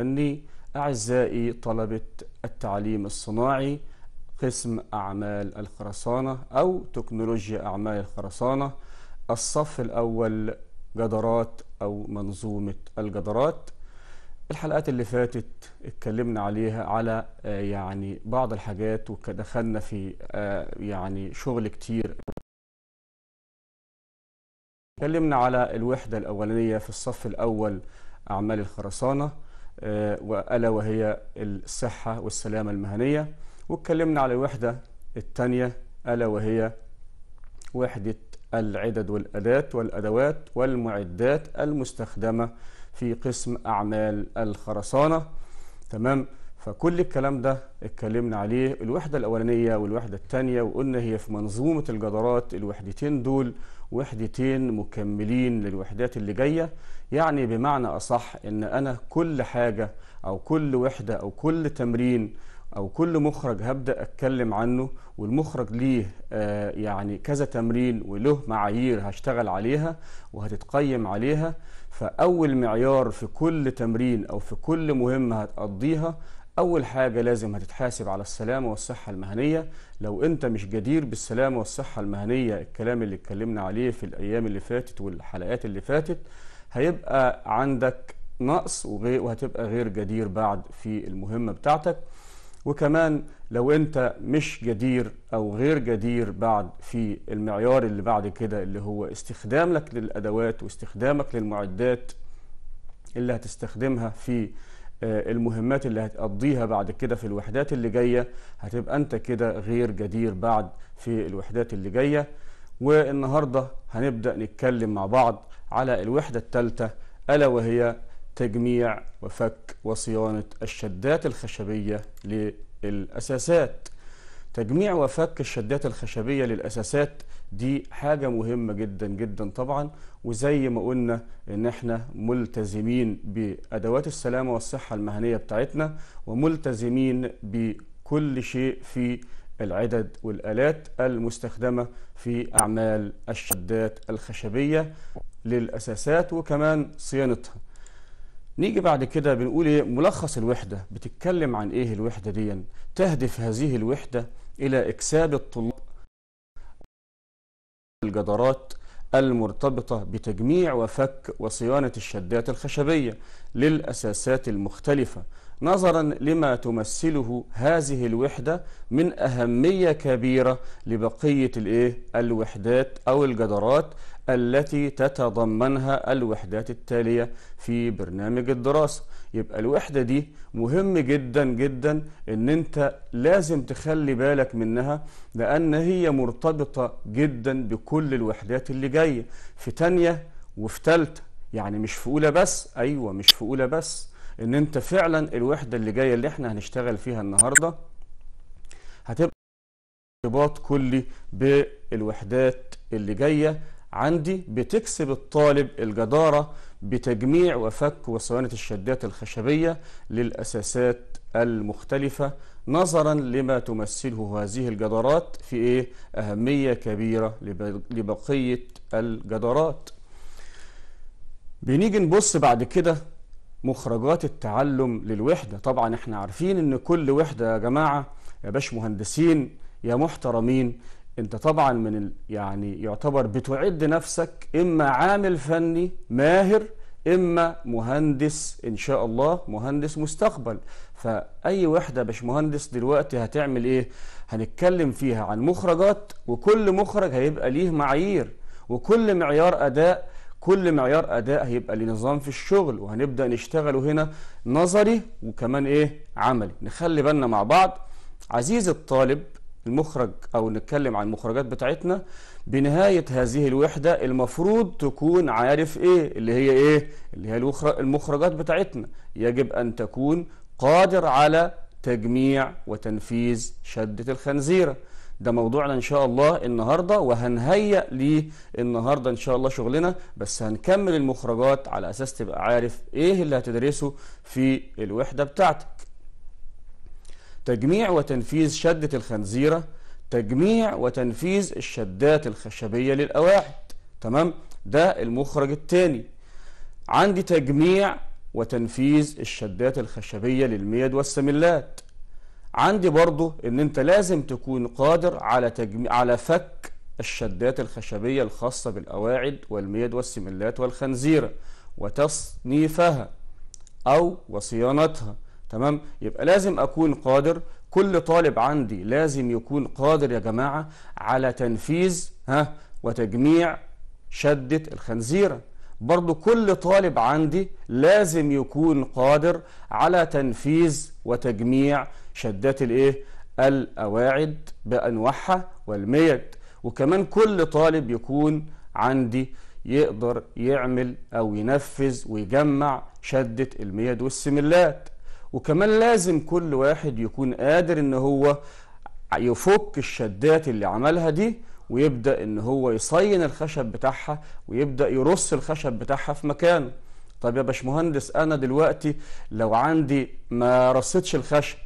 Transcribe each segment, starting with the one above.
لي أعزائي طلبة التعليم الصناعي قسم أعمال الخرسانة أو تكنولوجيا أعمال الخرسانة الصف الأول جدرات أو منظومة الجدارات الحلقات اللي فاتت اتكلمنا عليها على آه، يعني بعض الحاجات ودخلنا في آه، يعني شغل كتير اتكلمنا على الوحدة الأولانية في الصف الأول أعمال الخرسانة آه، وألا وهي الصحة والسلامة المهنية واتكلمنا على الوحدة الثانية ألا وهي وحدة العدد والأداة والأدوات والمعدات المستخدمة في قسم أعمال الخرسانة تمام فكل الكلام ده اتكلمنا عليه الوحدة الأولانية والوحدة الثانية وقلنا هي في منظومة الجدارات الوحدتين دول وحدتين مكملين للوحدات اللي جاية يعني بمعنى أصح إن أنا كل حاجة أو كل وحدة أو كل تمرين أو كل مخرج هبدأ أتكلم عنه والمخرج ليه آه، يعني كذا تمرين وله معايير هشتغل عليها وهتتقيم عليها فأول معيار في كل تمرين أو في كل مهمة هتقضيها أول حاجة لازم هتتحاسب على السلامة والصحة المهنية لو أنت مش جدير بالسلامة والصحة المهنية الكلام اللي اتكلمنا عليه في الأيام اللي فاتت والحلقات اللي فاتت هيبقى عندك نقص وهتبقى غير جدير بعد في المهمة بتاعتك وكمان لو انت مش جدير او غير جدير بعد في المعيار اللي بعد كده اللي هو استخدامك للادوات واستخدامك للمعدات اللي هتستخدمها في آه، المهمات اللي هتقضيها بعد كده في الوحدات اللي جايه هتبقى انت كده غير جدير بعد في الوحدات اللي جايه والنهارده هنبدا نتكلم مع بعض على الوحده الثالثه الا وهي تجميع وفك وصيانه الشدات الخشبيه للاساسات تجميع وفك الشدات الخشبيه للاساسات دي حاجه مهمه جدا جدا طبعا وزي ما قلنا ان احنا ملتزمين بادوات السلامه والصحه المهنيه بتاعتنا وملتزمين بكل شيء في العدد والآلات المستخدمة في أعمال الشدات الخشبية للأساسات وكمان صيانتها نيجي بعد كده بنقول ايه ملخص الوحدة بتتكلم عن ايه الوحدة دي تهدف هذه الوحدة الى اكساب الطلاب الجدارات المرتبطة بتجميع وفك وصيانة الشدات الخشبية للأساسات المختلفة نظرا لما تمثله هذه الوحدة من أهمية كبيرة لبقية الإيه؟ الوحدات أو الجدارات التي تتضمنها الوحدات التالية في برنامج الدراسة يبقى الوحدة دي مهم جدا جدا ان انت لازم تخلي بالك منها لان هي مرتبطة جدا بكل الوحدات اللي جاية في تانية وفي تالتة يعني مش في اولى بس ايوه مش في اولى بس ان انت فعلا الوحده اللي جايه اللي احنا هنشتغل فيها النهارده هتبقى ارتباط كلي بالوحدات اللي جايه عندي بتكسب الطالب الجدارة بتجميع وفك وصيانة الشدات الخشبية للأساسات المختلفة نظرا لما تمثله هذه الجدارات في إيه أهمية كبيرة لبقية الجدارات بنيجي نبص بعد كده مخرجات التعلم للوحدة طبعا احنا عارفين ان كل وحدة يا جماعة يا باش مهندسين يا محترمين انت طبعا من ال... يعني يعتبر بتعد نفسك اما عامل فني ماهر اما مهندس ان شاء الله مهندس مستقبل فاي وحده باش مهندس دلوقتي هتعمل ايه هنتكلم فيها عن مخرجات وكل مخرج هيبقى ليه معايير وكل معيار اداء كل معيار اداء هيبقى لنظام في الشغل وهنبدا نشتغله هنا نظري وكمان ايه عملي نخلي بالنا مع بعض عزيزي الطالب المخرج او نتكلم عن المخرجات بتاعتنا بنهايه هذه الوحده المفروض تكون عارف ايه اللي هي ايه اللي هي المخرجات بتاعتنا يجب ان تكون قادر على تجميع وتنفيذ شده الخنزيره ده موضوعنا ان شاء الله النهارده وهنهيئ ليه النهارده ان شاء الله شغلنا بس هنكمل المخرجات على اساس تبقى عارف ايه اللي هتدرسه في الوحده بتاعتك تجميع وتنفيذ شده الخنزيره تجميع وتنفيذ الشدات الخشبيه للقواعد تمام ده المخرج الثاني عندي تجميع وتنفيذ الشدات الخشبيه للميد والسملات عندي برضو ان انت لازم تكون قادر على تجمي... على فك الشدات الخشبية الخاصة بالقواعد والميد والسملات والخنزيرة وتصنيفها أو وصيانتها تمام يبقى لازم أكون قادر كل طالب عندي لازم يكون قادر يا جماعة على تنفيذ ها وتجميع شدة الخنزيرة برضو كل طالب عندي لازم يكون قادر على تنفيذ وتجميع شدات الايه القواعد بانواعها والميد وكمان كل طالب يكون عندي يقدر يعمل او ينفذ ويجمع شده الميد والسملات وكمان لازم كل واحد يكون قادر ان هو يفك الشدات اللي عملها دي ويبدا ان هو يصين الخشب بتاعها ويبدا يرص الخشب بتاعها في مكانه طب يا باشمهندس انا دلوقتي لو عندي ما رصتش الخشب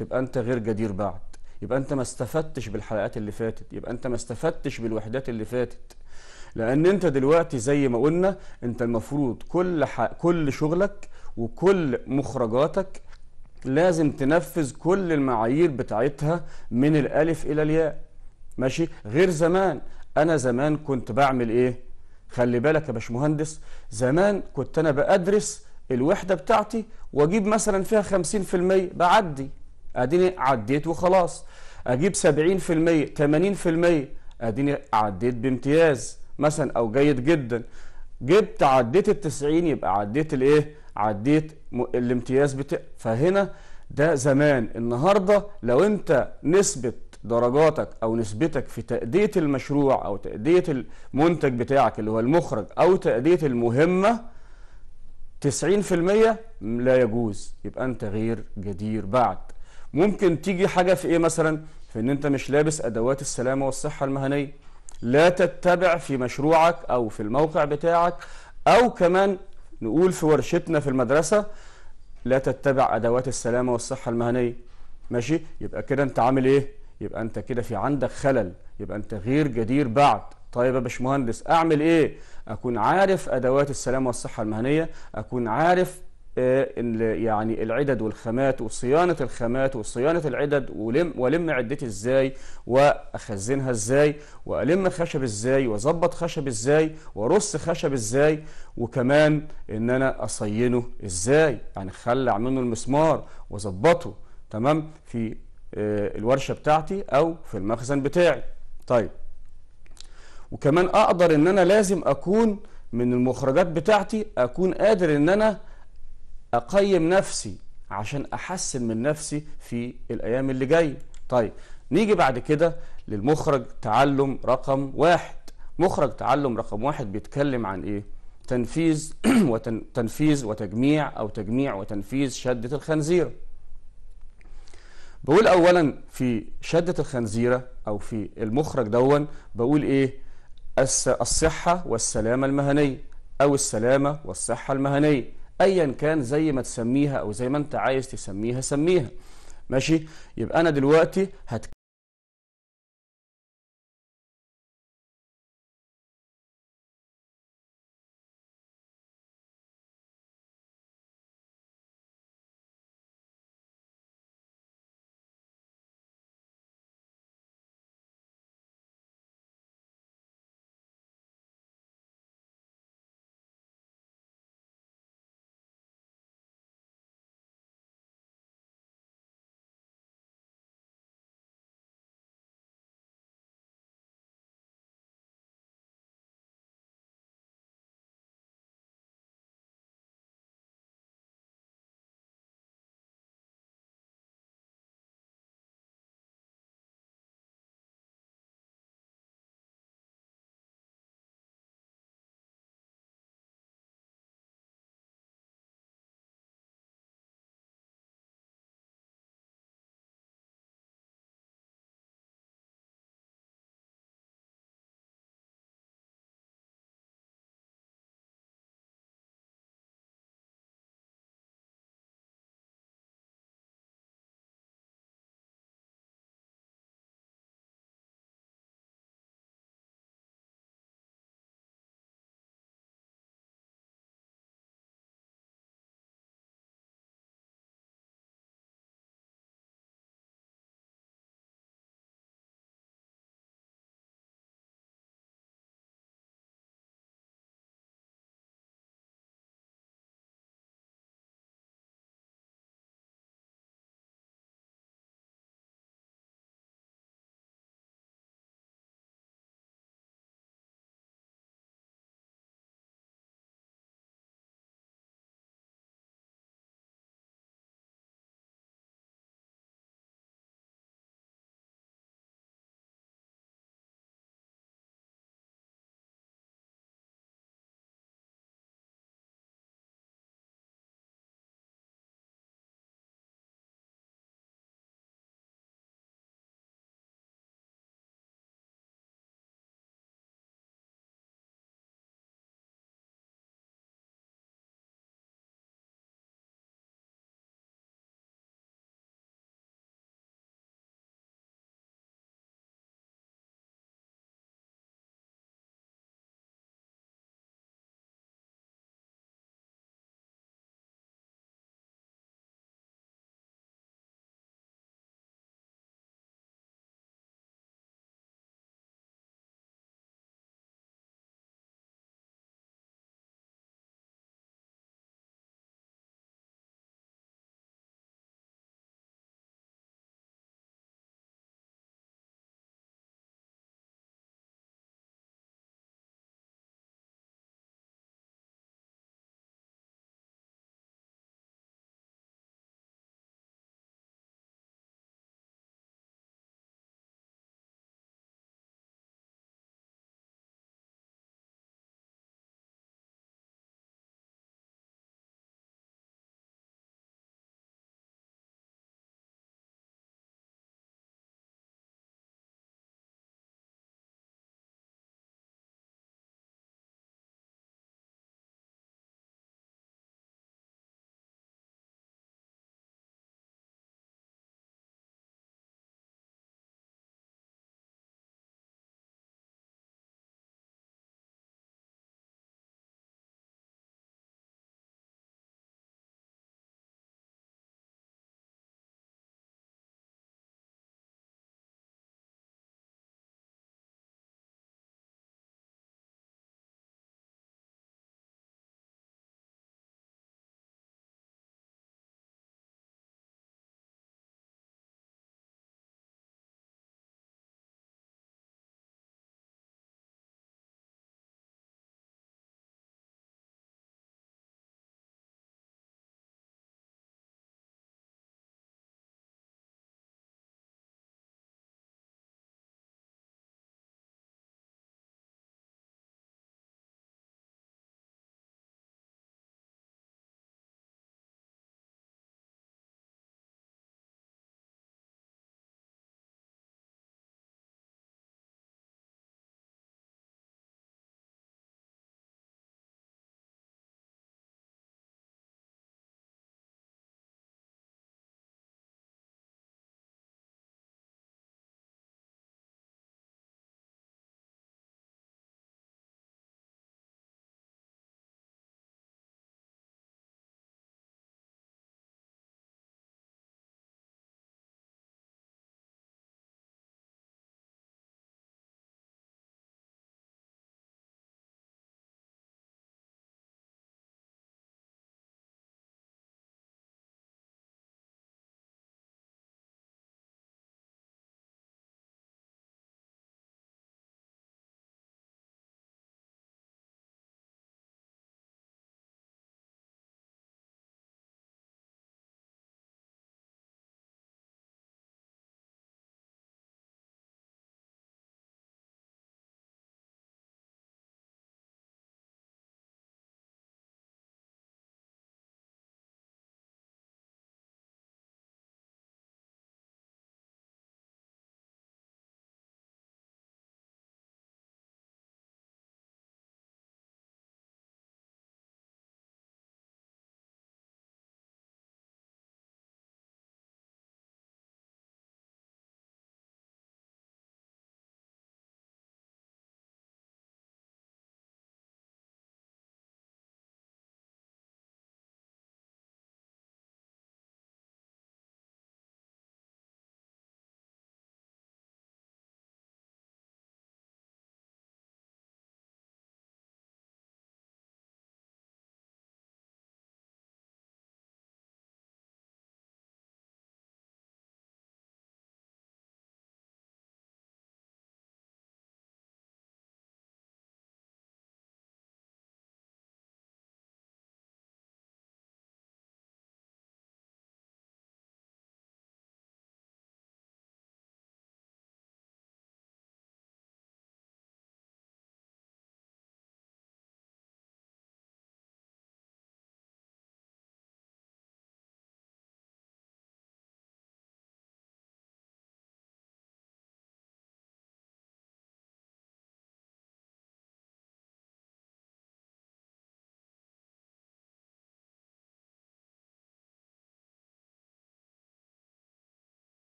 تبقى انت غير جدير بعد يبقى انت ما استفدتش بالحلقات اللي فاتت يبقى انت ما استفدتش بالوحدات اللي فاتت لان انت دلوقتي زي ما قلنا انت المفروض كل كل شغلك وكل مخرجاتك لازم تنفذ كل المعايير بتاعتها من الالف الى الياء ماشي غير زمان انا زمان كنت بعمل ايه خلي بالك يا باشمهندس زمان كنت انا بدرس الوحده بتاعتي واجيب مثلا فيها 50% بعدي اديني عديت وخلاص اجيب 70% 80% اديني عديت بامتياز مثلا او جيد جدا جبت عديت ال 90 يبقى عديت الايه عديت الامتياز بتاع فهنا ده زمان النهارده لو انت نسبه درجاتك او نسبتك في تاديه المشروع او تاديه المنتج بتاعك اللي هو المخرج او تاديه المهمه 90% لا يجوز يبقى انت غير جدير بعد ممكن تيجي حاجه في ايه مثلا في ان انت مش لابس ادوات السلامه والصحه المهنيه لا تتبع في مشروعك او في الموقع بتاعك او كمان نقول في ورشتنا في المدرسه لا تتبع ادوات السلامه والصحه المهنيه ماشي يبقى كده انت عامل ايه يبقى انت كده في عندك خلل يبقى انت غير جدير بعد طيب يا باشمهندس اعمل ايه اكون عارف ادوات السلامه والصحه المهنيه اكون عارف يعني العدد والخامات وصيانة الخامات وصيانة العدد ولم ولم عدتي ازاي واخزنها ازاي والم خشب ازاي واظبط خشب ازاي وارص خشب ازاي وكمان ان انا اصينه ازاي يعني اخلع منه المسمار واظبطه تمام في آه، الورشة بتاعتي او في المخزن بتاعي طيب وكمان اقدر ان انا لازم اكون من المخرجات بتاعتي اكون قادر ان انا اقيم نفسي عشان احسن من نفسي في الايام اللي جايه طيب نيجي بعد كده للمخرج تعلم رقم واحد مخرج تعلم رقم واحد بيتكلم عن ايه تنفيذ وتنفيذ وتجميع او تجميع وتنفيذ شده الخنزيره بقول اولا في شده الخنزيره او في المخرج دون بقول ايه الصحه والسلامه المهنيه او السلامه والصحه المهنيه ايا كان زي ما تسميها او زي ما انت عايز تسميها سميها ماشي يبقى انا دلوقتي هتكلم